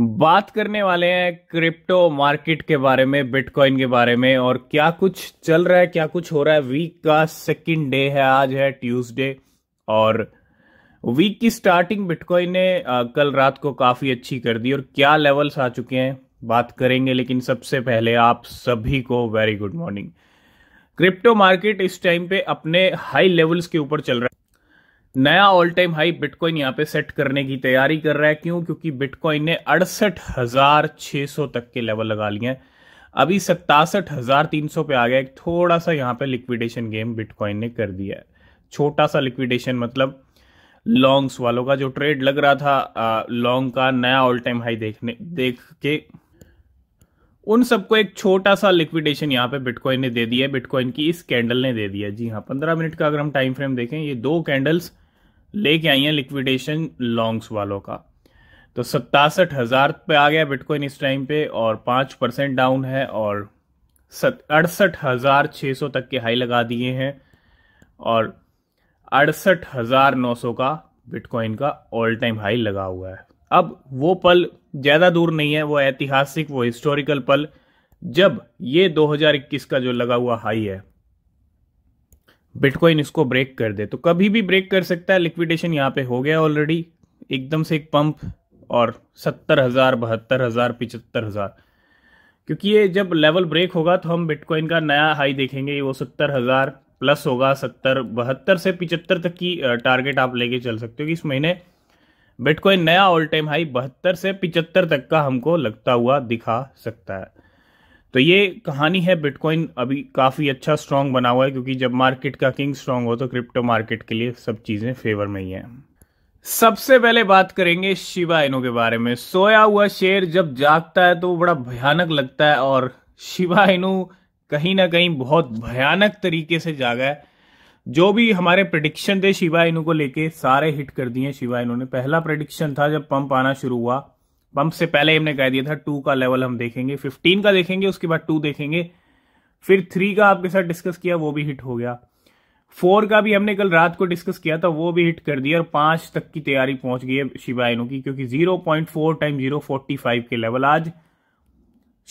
बात करने वाले हैं क्रिप्टो मार्केट के बारे में बिटकॉइन के बारे में और क्या कुछ चल रहा है क्या कुछ हो रहा है वीक का सेकंड डे है आज है ट्यूसडे और वीक की स्टार्टिंग बिटकॉइन ने कल रात को काफ़ी अच्छी कर दी और क्या लेवल्स आ चुके हैं बात करेंगे लेकिन सबसे पहले आप सभी को very good morning crypto market इस टाइम पे अपने हाई लेवल्स के ऊपर चल रहा है नया ऑल टाइम हाई बिटकॉइन यहां पे सेट करने की तैयारी कर रहा है क्यों क्योंकि बिटकॉइन ने अड़सठ हजार सौ तक के लेवल लगा लिए हैं अभी सत्तासठ हजार तीन सौ पे आ गया एक थोड़ा सा यहां पे लिक्विडेशन गेम बिटकॉइन ने कर दिया है छोटा सा लिक्विडेशन मतलब लॉन्ग्स वालों का जो ट्रेड लग रहा था लॉन्ग का नया ऑल टाइम हाई देखने देख के उन सबको एक छोटा सा लिक्विडेशन यहाँ पे बिटकॉइन ने दे दिया है बिटकॉइन की इस कैंडल ने दे दिया जी हाँ पंद्रह मिनट का अगर हम टाइम फ्रेम देखें ये दो कैंडल्स लेके आई है लिक्विडेशन लॉन्ग्स वालों का तो सत्तासठ हज़ार पे आ गया बिटकॉइन इस टाइम पे और पाँच परसेंट डाउन है और अड़सठ हज़ार छः सौ तक के हाई लगा दिए हैं और अड़सठ हज़ार नौ सौ का बिटकॉइन का ऑल टाइम हाई लगा हुआ है अब वो पल ज़्यादा दूर नहीं है वो ऐतिहासिक वो हिस्टोरिकल पल जब ये 2021 का जो लगा हुआ हाई है बिटकॉइन इसको ब्रेक कर दे तो कभी भी ब्रेक कर सकता है लिक्विडेशन यहाँ पे हो गया ऑलरेडी एकदम से एक पंप और सत्तर हज़ार बहत्तर हज़ार पिचहत्तर हज़ार क्योंकि ये जब लेवल ब्रेक होगा तो हम बिटकॉइन का नया हाई देखेंगे वो सत्तर हज़ार प्लस होगा सत्तर बहत्तर से पिचहत्तर तक की टारगेट आप लेके चल सकते हो कि इस महीने बिटकॉइन नया ऑल टाइम हाई बहत्तर से पिचहत्तर तक का हमको लगता हुआ दिखा सकता है तो ये कहानी है बिटकॉइन अभी काफ़ी अच्छा स्ट्रांग बना हुआ है क्योंकि जब मार्केट का किंग स्ट्रांग हो तो क्रिप्टो मार्केट के लिए सब चीज़ें फेवर में ही हैं सबसे पहले बात करेंगे शिवा इनो के बारे में सोया हुआ शेर जब जागता है तो बड़ा भयानक लगता है और शिवा इनो कहीं ना कहीं बहुत भयानक तरीके से जागा है जो भी हमारे प्रडिक्शन थे शिवा इनो को लेके सारे हिट कर दिए शिवा इनो ने पहला प्रडिक्शन था जब पंप आना शुरू हुआ बम्प से पहले हमने कह दिया था टू का लेवल हम देखेंगे फिफ्टीन का देखेंगे उसके बाद टू देखेंगे फिर थ्री का आपके साथ डिस्कस किया वो भी हिट हो गया फोर का भी हमने कल रात को डिस्कस किया था वो भी हिट कर दिया और पांच तक की तैयारी पहुंच गई है शिवा की क्योंकि zero point four time zero forty five के लेवल आज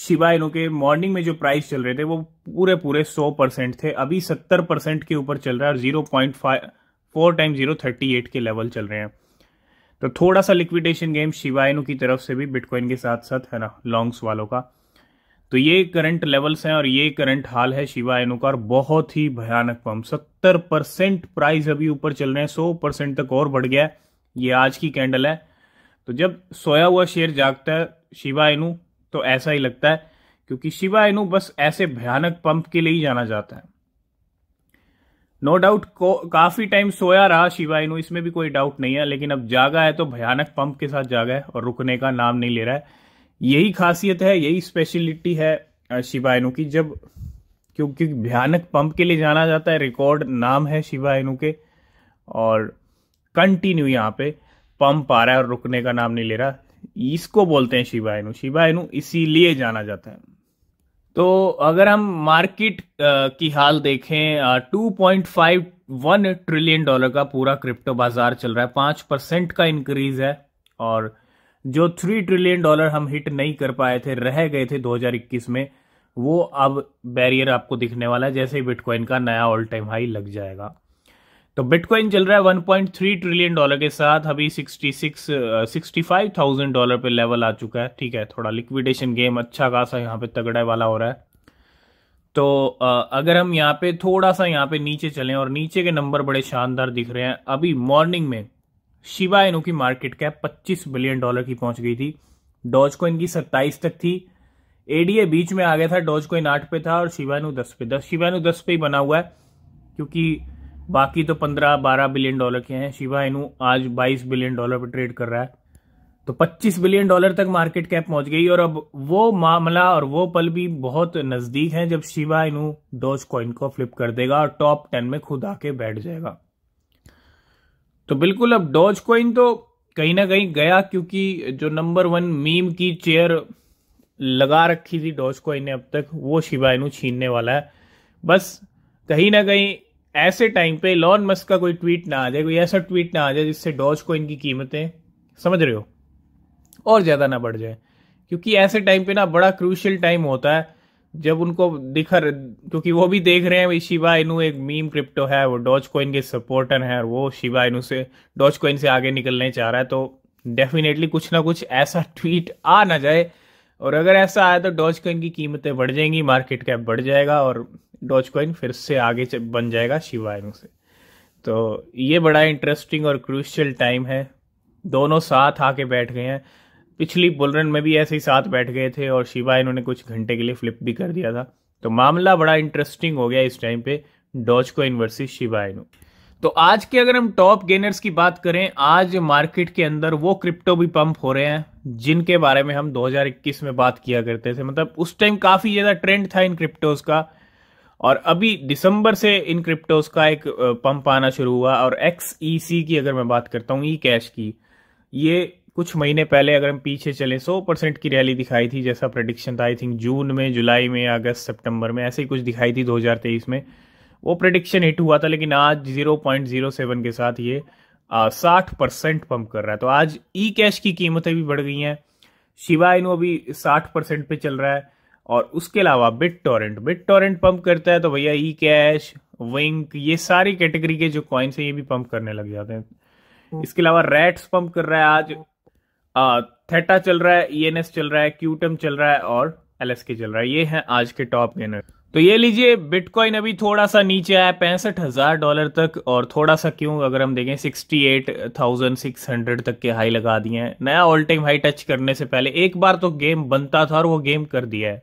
शिवा के मॉर्निंग में जो प्राइस चल रहे थे वो पूरे पूरे सौ परसेंट थे अभी सत्तर परसेंट के ऊपर चल रहा है और zero point five four time zero thirty eight के लेवल चल रहे हैं तो थोड़ा सा लिक्विडेशन गेम शिवायनु की तरफ से भी बिटकॉइन के साथ साथ है ना लॉन्ग्स वालों का तो ये करंट लेवल्स हैं और ये करंट हाल है शिवायनु का और बहुत ही भयानक पंप सत्तर परसेंट प्राइस अभी ऊपर चल रहे हैं सौ परसेंट तक और बढ़ गया ये आज की कैंडल है तो जब सोया हुआ शेयर जागता है शिवायनु तो ऐसा ही लगता है क्योंकि शिवायनु बस ऐसे भयानक पंप के लिए ही जाना जाता है नो डाउट काफी टाइम सोया रहा शिवाय इसमें भी कोई डाउट नहीं है लेकिन अब जागा है तो भयानक पंप के साथ जागा है और रुकने का नाम नहीं ले रहा है यही खासियत है यही स्पेशलिटी है शिवायनु की जब क्योंकि भयानक पंप के लिए जाना जाता है रिकॉर्ड नाम है शिवायनु के और कंटिन्यू यहाँ पे पंप आ रहा है और रुकने का नाम नहीं ले रहा इसको बोलते हैं शिवायनु शिवायनु इसीलिए जाना जाता है तो अगर हम मार्केट की हाल देखें two point five one trillion dollar का पूरा क्रिप्टो बाजार चल रहा है पांच परसेंट का इंक्रीज है और जो थ्री ट्रिलियन डॉलर हम हिट नहीं कर पाए थे रह गए थे 2021 में वो अब बैरियर आपको दिखने वाला है जैसे ही बिटकॉइन का नया ऑल टाइम हाई लग जाएगा तो बिटकॉइन चल रहा है 1.3 ट्रिलियन डॉलर के साथ अभी 66 65,000 डॉलर पे लेवल आ चुका है ठीक है थोड़ा लिक्विडेशन गेम अच्छा खासा यहाँ पे तगड़ा वाला हो रहा है तो uh, अगर हम यहाँ पे थोड़ा सा यहाँ पे नीचे चलें और नीचे के नंबर बड़े शानदार दिख रहे हैं अभी मॉर्निंग में शिवा इनू की मार्केट कैप पच्चीस बिलियन डॉलर की पहुंच गई थी डॉज कोइन की सत्ताईस तक थी एडीए बीच में आ गया था डॉज कोइन आठ पे था और शिवानु दस पे दस शिवानु दस पे ही बना हुआ है क्योंकि बाकी तो 15-12 बिलियन डॉलर के हैं शिवा इनू आज 22 बिलियन डॉलर पर ट्रेड कर रहा है तो 25 बिलियन डॉलर तक मार्केट कैप पहुंच गई और अब वो मामला और वो पल भी बहुत नजदीक है जब शिवा इनू डोज कॉइन को फ्लिप कर देगा और टॉप टेन में खुद आके बैठ जाएगा तो बिल्कुल अब डोज कॉइन तो कहीं ना कहीं गया क्योंकि जो नंबर वन मीम की चेयर लगा रखी थी डोज कॉइन ने अब तक वो शिवा इनू छीनने वाला है बस कहीं ना कहीं ऐसे टाइम पे लॉन मस्क का कोई ट्वीट ना आ जाए कोई ऐसा ट्वीट ना आ जाए जिससे डॉज को इनकी कीमतें समझ रहे हो और ज़्यादा ना बढ़ जाए क्योंकि ऐसे टाइम पे ना बड़ा क्रूशियल टाइम होता है जब उनको दिखा क्योंकि वो भी देख रहे हैं शिवा इनू एक मीम क्रिप्टो है वो डॉज कोइन के सपोर्टर हैं और वो शिवा इनू से डॉज कोइन से आगे निकलने चाह रहा है तो डेफिनेटली कुछ ना कुछ ऐसा ट्वीट आ ना जाए और अगर ऐसा आया तो डॉज कॉइन की कीमतें बढ़ जाएंगी मार्केट कैप बढ़ जाएगा और डॉज कॉइन फिर से आगे बन जाएगा शिवायंग से तो ये बड़ा इंटरेस्टिंग और क्रूशल टाइम है दोनों साथ आके बैठ गए हैं पिछली बुलरन में भी ऐसे ही साथ बैठ गए थे और शिवा इन्होंने कुछ घंटे के लिए फ्लिप भी कर दिया था तो मामला बड़ा इंटरेस्टिंग हो गया इस टाइम पे डॉज कॉइन वर्सेस शिवा तो आज के अगर हम टॉप गेनर्स की बात करें आज मार्केट के अंदर वो क्रिप्टो भी पंप हो रहे हैं जिनके बारे में हम 2021 में बात किया करते थे मतलब उस टाइम काफ़ी ज़्यादा ट्रेंड था इन क्रिप्टोज का और अभी दिसंबर से इन क्रिप्टोज का एक पंप आना शुरू हुआ और एक्स e की अगर मैं बात करता हूँ ई कैश की ये कुछ महीने पहले अगर हम पीछे चले 100 परसेंट की रैली दिखाई थी जैसा प्रडिक्शन था आई थिंक जून में जुलाई में अगस्त सितंबर में ऐसे ही कुछ दिखाई थी 2023 में वो प्रडिक्शन हिट हुआ था लेकिन आज 0.07 के साथ ये साठ परसेंट पंप कर रहा है तो आज ई कैश की कीमतें भी बढ़ गई हैं शिवा इन अभी साठ परसेंट पे चल रहा है और उसके अलावा BitTorrent BitTorrent pump करता है तो भैया ई कैश विंक ये सारी कैटेगरी के जो कॉइन्स हैं ये भी पंप करने लग जाते हैं हम्म। इसके अलावा रेट्स पंप कर रहा है आज थेटा चल रहा है ई e चल रहा है क्यूटम e चल रहा है और एल चल रहा है ये है आज के टॉप गेनर तो ये लीजिए बिटकॉइन अभी थोड़ा सा नीचे आया पैंसठ हज़ार डॉलर तक और थोड़ा सा क्यों अगर हम देखें sixty eight thousand six hundred तक के हाई लगा दिए हैं नया ऑल टाइम हाई टच करने से पहले एक बार तो गेम बनता था और वो गेम कर दिया है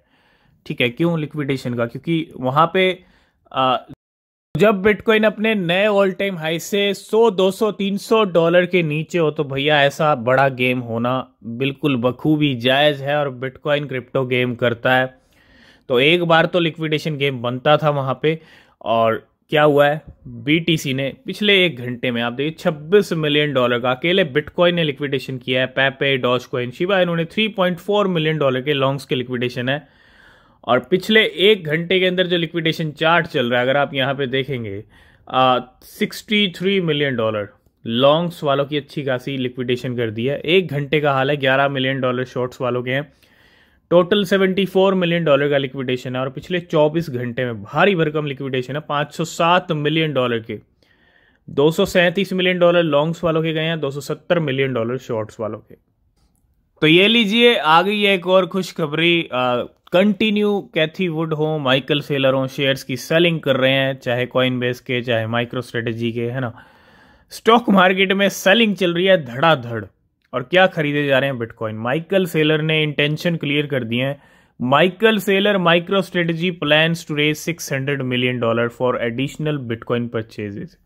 ठीक है क्यों लिक्विडेशन का क्योंकि वहां पे आ, जब बिटकॉइन अपने नए ऑल टाइम हाई से 100, 200, 300 डॉलर के नीचे हो तो भैया ऐसा बड़ा गेम होना बिल्कुल बखूबी जायज़ है और बिटकॉइन क्रिप्टो गेम करता है तो एक बार तो लिक्विडेशन गेम बनता था वहाँ पे और क्या हुआ है बीटीसी ने पिछले एक घंटे में आप देखिए 26 मिलियन डॉलर का अकेले बिटकॉइन ने लिक्विडेशन किया है पैपे डॉज कॉइन शिवा इन्होंने 3.4 मिलियन डॉलर के लॉन्ग्स के लिक्विडेशन है और पिछले एक घंटे के अंदर जो लिक्विडेशन चार्ट चल रहा है अगर आप यहाँ पे देखेंगे sixty three million dollar longs वालों की अच्छी खासी लिक्विडेशन कर दी है एक घंटे का हाल है ग्यारह मिलियन डॉलर शॉर्ट्स वालों के हैं टोटल 74 मिलियन डॉलर का लिक्विडेशन है और पिछले 24 घंटे में भारी भरकम लिक्विडेशन है 507 मिलियन डॉलर के दो मिलियन डॉलर लॉन्ग्स वालों के गए हैं 270 मिलियन डॉलर शॉर्ट्स वालों के तो ये लीजिए आ गई है एक और खुशखबरी कंटिन्यू कैथी वुड हो माइकल सेलर हो शेयर्स की सेलिंग कर रहे हैं चाहे कॉइन बेस के चाहे माइक्रो स्ट्रेटेजी के है ना स्टॉक मार्केट में सेलिंग चल रही है धड़ाधड़ और क्या खरीदे जा रहे हैं बिटकॉइन माइकल सेलर ने इंटेंशन क्लियर कर दिए हैं Michael Saylor MicroStrategy plan to raise six hundred million dollar for additional bitcoin purchases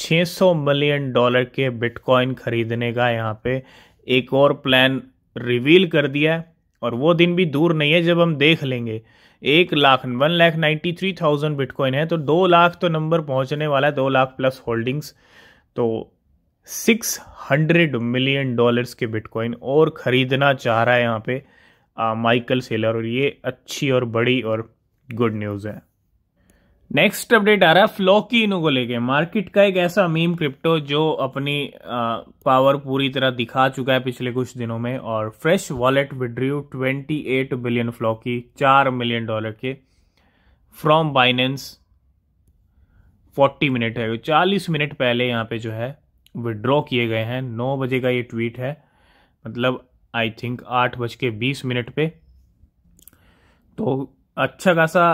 600 million dollar के बिटकॉइन खरीदने का यहाँ पे एक और प्लान रिवील कर दिया है और वो दिन भी दूर नहीं है जब हम देख लेंगे एक lakh one lakh ninety three thousand bitcoin है तो दो लाख तो नंबर पहुंचने वाला है दो लाख प्लस होल्डिंग्स तो सिक्स हंड्रेड मिलियन डॉलर्स के बिटकॉइन और ख़रीदना चाह रहा है यहाँ पे माइकल सेलर और ये अच्छी और बड़ी और गुड न्यूज़ है नेक्स्ट अपडेट आ रहा है फ्लॉकी इनो को लेके मार्केट का एक ऐसा मीम क्रिप्टो जो अपनी पावर पूरी तरह दिखा चुका है पिछले कुछ दिनों में और fresh wallet withdrew 28 billion Floki 4 million dollar के फ्रॉम बाइनेंस 40 मिनट है 40 मिनट पहले यहाँ पे जो है विड्रॉ किए गए हैं नौ बजे का ये ट्वीट है मतलब आई थिंक आठ बज के बीस मिनट पे तो अच्छा खासा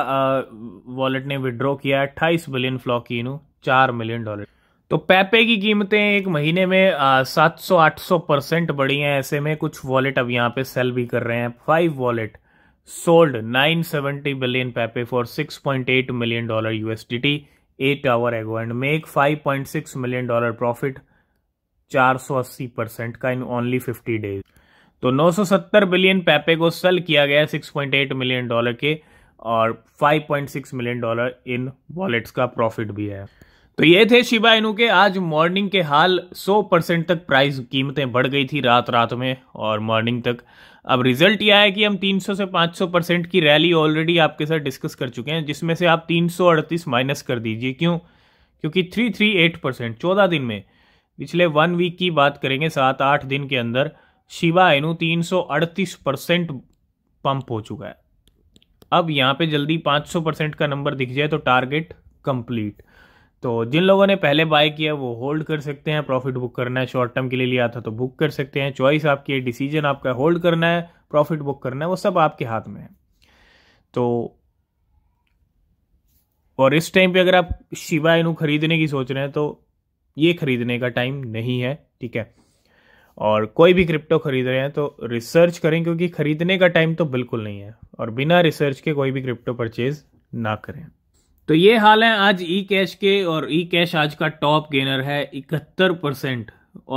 वॉलेट ने विड्रॉ किया अट्ठाईस बिलियन फ्लॉकिन चार मिलियन डॉलर तो पैपे की कीमतें एक महीने में सात सौ आठ सौ परसेंट बढ़ी हैं ऐसे में कुछ वॉलेट अब यहाँ पे सेल भी कर रहे हैं five wallet sold nine seventy billion Pepe for six point eight million dollar USDT eight hour ago and make 5.6 million dollar profit 480 percent का इन ओनली 50 डेज तो 970 बिलियन पैपे को सेल किया गया 6.8 मिलियन डॉलर के और 5.6 मिलियन डॉलर इन wallets का profit भी है तो ये थे शिबा इनू के आज मॉर्निंग के हाल 100 परसेंट तक प्राइस कीमतें बढ़ गई थी रात रात में और मॉर्निंग तक अब रिजल्ट यह है कि हम 300 से 500 परसेंट की रैली ऑलरेडी आपके साथ डिस्कस कर चुके हैं जिसमें से आप 338 माइनस कर दीजिए क्यों क्योंकि 338 परसेंट चौदह दिन में पिछले वन वीक की बात करेंगे सात आठ दिन के अंदर शिवा एनु तीन परसेंट पंप हो चुका है अब यहाँ पे जल्दी 500 परसेंट का नंबर दिख जाए तो टारगेट कंप्लीट तो जिन लोगों ने पहले बाय किया वो होल्ड कर सकते हैं प्रॉफिट बुक करना है शॉर्ट टर्म के लिए लिया था तो बुक कर सकते हैं चॉइस आपकी है डिसीजन आपका होल्ड करना है प्रॉफिट बुक करना है वो सब आपके हाथ में है तो और इस टाइम पे अगर आप शिवा इनू खरीदने की सोच रहे हैं तो ये खरीदने का टाइम नहीं है ठीक है और कोई भी क्रिप्टो खरीद रहे हैं तो रिसर्च करें क्योंकि खरीदने का टाइम तो बिल्कुल नहीं है और बिना रिसर्च के कोई भी क्रिप्टो परचेज ना करें तो ये हाल है आज ई कैश के और ई कैश आज का टॉप गेनर है इकहत्तर परसेंट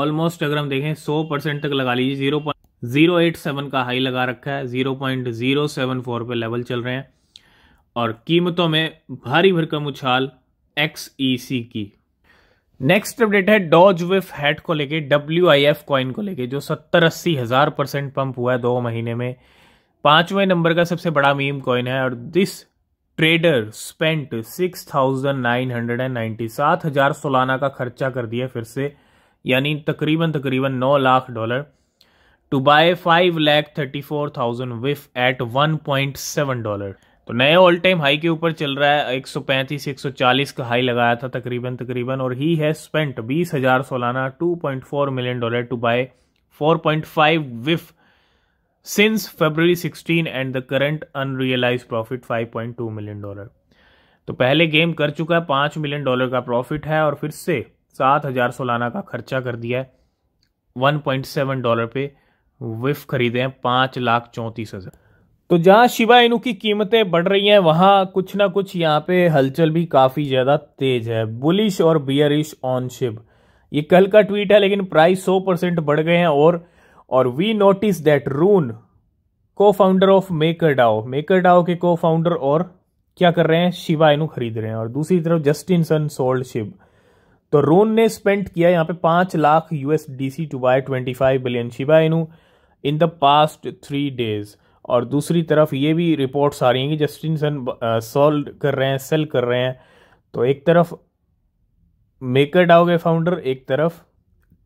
ऑलमोस्ट अगर हम देखें सौ परसेंट तक लगा लीजिए zero point zero eight seven का हाई लगा रखा है zero point zero seven four पे लेवल चल रहे हैं और कीमतों में भारी भरकम उछाल एक्स ई सी की नेक्स्ट अपडेट है डॉज विफ हैट को लेके डब्ल्यू आई एफ कॉइन को लेके जो सत्तर अस्सी हज़ार परसेंट पंप हुआ है दो महीने में पांचवें नंबर का सबसे बड़ा मीम कॉइन है और this trader spent six thousand nine hundred and ninety सात हज़ार सोलाना का खर्चा कर दिया फिर से यानी तकरीबन तकरीबन नौ lakh dollar to buy five lakh thirty four thousand विफ at one point seven dollar तो नए ऑल टाइम हाई के ऊपर चल रहा है एक सौ पैंतीस एक सौ चालीस का हाई लगाया था तकरीबन तकरीबन और ही है स्पेंट बीस हज़ार Solana two point four million dollar to buy four point five विफ since February 16 and the current unrealized profit 5.2 million dollar तो पहले गेम कर चुका है पांच मिलियन डॉलर का प्रॉफिट है और फिर से सात हज़ार सोलाना का खर्चा कर दिया है वन पॉइंट सेवन डॉलर पे विफ खरीदे हैं पांच लाख चौंतीस हज़ार तो जहां शिवा इनू की कीमतें बढ़ रही हैं वहां कुछ ना कुछ यहां पे हलचल भी काफ़ी ज़्यादा तेज़ है बुलिश और बियरिश ऑन शिव ये कल का ट्वीट है लेकिन प्राइस सौ परसेंट बढ़ गए हैं और और वी नोटिस दैट रून को founder of Maker DAO Maker DAO के को फाउंडर और क्या कर रहे हैं शिवा इनू खरीद रहे हैं और दूसरी तरफ जस्टिन सन सोल्ड शिव तो रून ने स्पेंड किया यहाँ पे पांच lakh USDC to buy twenty five billion Shiba Inu in the past three days और दूसरी तरफ ये भी रिपोर्ट्स आ रही हैं कि जस्टिन सन सोल्ड कर रहे हैं सेल कर रहे हैं तो एक तरफ मेकर डाओ के फाउंडर एक तरफ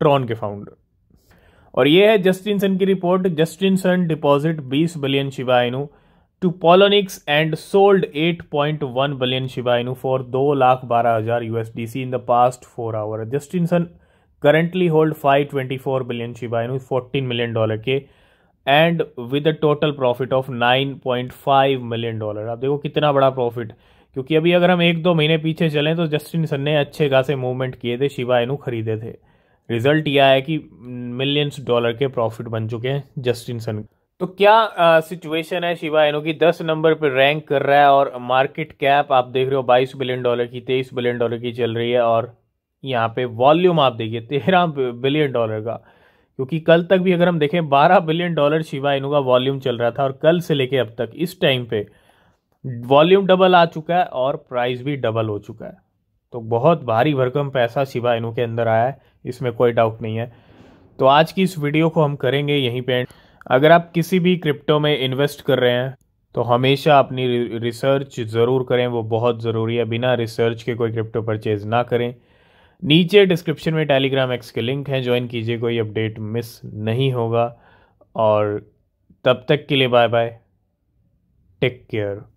ट्रॉन के फाउंडर और ये है जस्टिन सन की report Justin Sun deposit 20 billion Shiba Inu to Poloniex and sold 8.1 billion Shiba for दो लाख बारह हजार USDC in the past four hour Justin Sun hold five 524 four billion Shiba Inu 14 million dollar के and with a total profit of 9.5 million dollar आप देखो कितना बड़ा profit क्योंकि अभी अगर हम एक दो महीने पीछे चलें तो जस्टिन सन ने अच्छे खासे मूवमेंट किए थे शिवा खरीदे थे रिजल्ट यह है कि मिलियंस डॉलर के प्रॉफिट बन चुके हैं जस्टिन सन तो क्या सिचुएशन है शिवा इनो की दस नंबर पर रैंक कर रहा है और मार्केट कैप आप देख रहे हो बाईस बिलियन डॉलर की तेईस बिलियन डॉलर की चल रही है और यहाँ पे वॉल्यूम आप देखिए तेरह बिलियन डॉलर का क्योंकि कल तक भी अगर हम देखें बारह बिलियन डॉलर शिवा इनो का वॉल्यूम चल रहा था और कल से लेके अब तक इस टाइम पे वॉल्यूम डबल आ चुका है और प्राइस भी डबल हो चुका है तो बहुत भारी भरकम पैसा शिवा इनो के अंदर आया है इसमें कोई डाउट नहीं है तो आज की इस वीडियो को हम करेंगे यहीं पे अगर आप किसी भी क्रिप्टो में इन्वेस्ट कर रहे हैं तो हमेशा अपनी रिसर्च ज़रूर करें वो बहुत ज़रूरी है बिना रिसर्च के कोई क्रिप्टो परचेज़ ना करें नीचे डिस्क्रिप्शन में टेलीग्राम एक्स के लिंक हैं ज्वाइन कीजिए कोई अपडेट मिस नहीं होगा और तब तक के लिए बाय बाय टेक केयर